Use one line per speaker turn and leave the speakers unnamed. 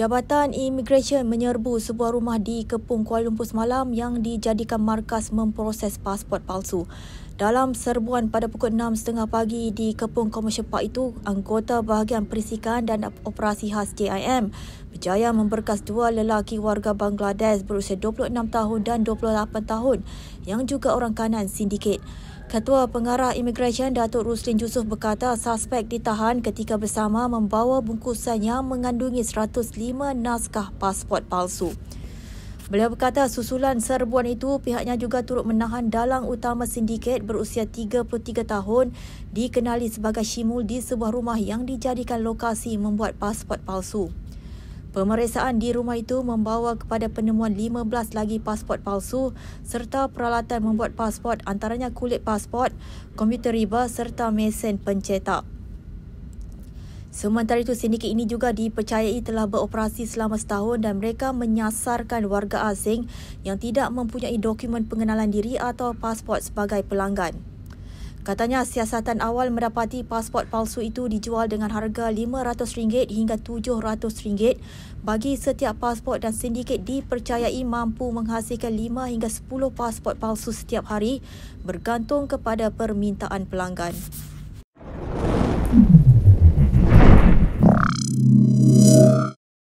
Jabatan Immigration menyerbu sebuah rumah di Kepung Kuala Lumpur semalam yang dijadikan markas memproses pasport palsu. Dalam serbuan pada pukul 6.30 pagi di Kepung Komersial Park itu, anggota bahagian perisikan dan operasi khas JIM berjaya memberkas dua lelaki warga Bangladesh berusia 26 tahun dan 28 tahun yang juga orang kanan sindiket. Ketua Pengarah Imigresen Datuk Ruslin Yusof berkata suspek ditahan ketika bersama membawa bungkusannya mengandungi 105 naskah pasport palsu. Beliau berkata susulan serbuan itu pihaknya juga turut menahan dalang utama sindiket berusia 33 tahun dikenali sebagai Shimul di sebuah rumah yang dijadikan lokasi membuat pasport palsu. Pemeriksaan di rumah itu membawa kepada penemuan 15 lagi pasport palsu serta peralatan membuat pasport antaranya kulit pasport, komputer riba serta mesin pencetak. Sementara itu, sindiket ini juga dipercayai telah beroperasi selama setahun dan mereka menyasarkan warga asing yang tidak mempunyai dokumen pengenalan diri atau pasport sebagai pelanggan. Katanya siasatan awal mendapati pasport palsu itu dijual dengan harga RM500 hingga RM700 bagi setiap pasport dan sindiket dipercayai mampu menghasilkan 5 hingga 10 pasport palsu setiap hari bergantung kepada permintaan pelanggan.